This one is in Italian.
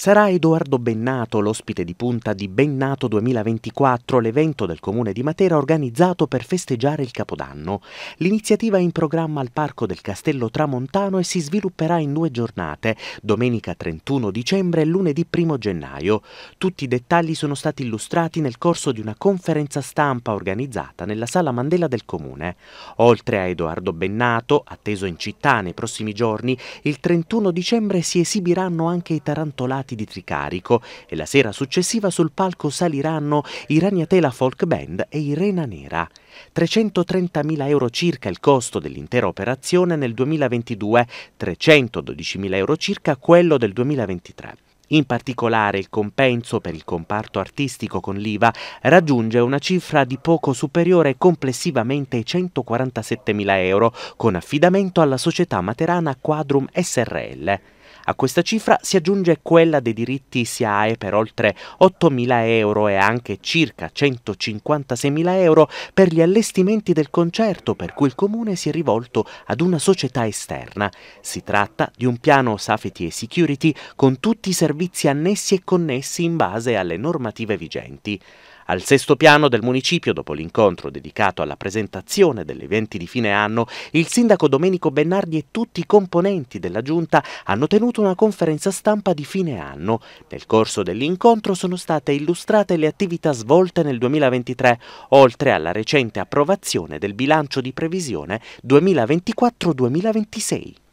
Sarà Edoardo Bennato l'ospite di punta di Bennato 2024, l'evento del comune di Matera organizzato per festeggiare il Capodanno. L'iniziativa è in programma al Parco del Castello Tramontano e si svilupperà in due giornate, domenica 31 dicembre e lunedì 1 gennaio. Tutti i dettagli sono stati illustrati nel corso di una conferenza stampa organizzata nella Sala Mandela del comune. Oltre a Edoardo Bennato, atteso in città nei prossimi giorni, il 31 dicembre si esibiranno anche i tarantolati Pirati di Tricarico e la sera successiva sul palco saliranno i Ragnatela Folk Band e i Rena Nera. 330.000 euro circa il costo dell'intera operazione nel 2022, 312.000 euro circa quello del 2023. In particolare il compenso per il comparto artistico con l'IVA raggiunge una cifra di poco superiore complessivamente ai 147.000 euro, con affidamento alla società materana Quadrum SRL. A questa cifra si aggiunge quella dei diritti SIAE per oltre 8.000 euro e anche circa 156.000 euro per gli allestimenti del concerto per cui il comune si è rivolto ad una società esterna. Si tratta di un piano safety e security con tutti i servizi annessi e connessi in base alle normative vigenti. Al sesto piano del municipio, dopo l'incontro dedicato alla presentazione degli eventi di fine anno, il sindaco Domenico Bennardi e tutti i componenti della giunta hanno tenuto una conferenza stampa di fine anno. Nel corso dell'incontro sono state illustrate le attività svolte nel 2023, oltre alla recente approvazione del bilancio di previsione 2024-2026.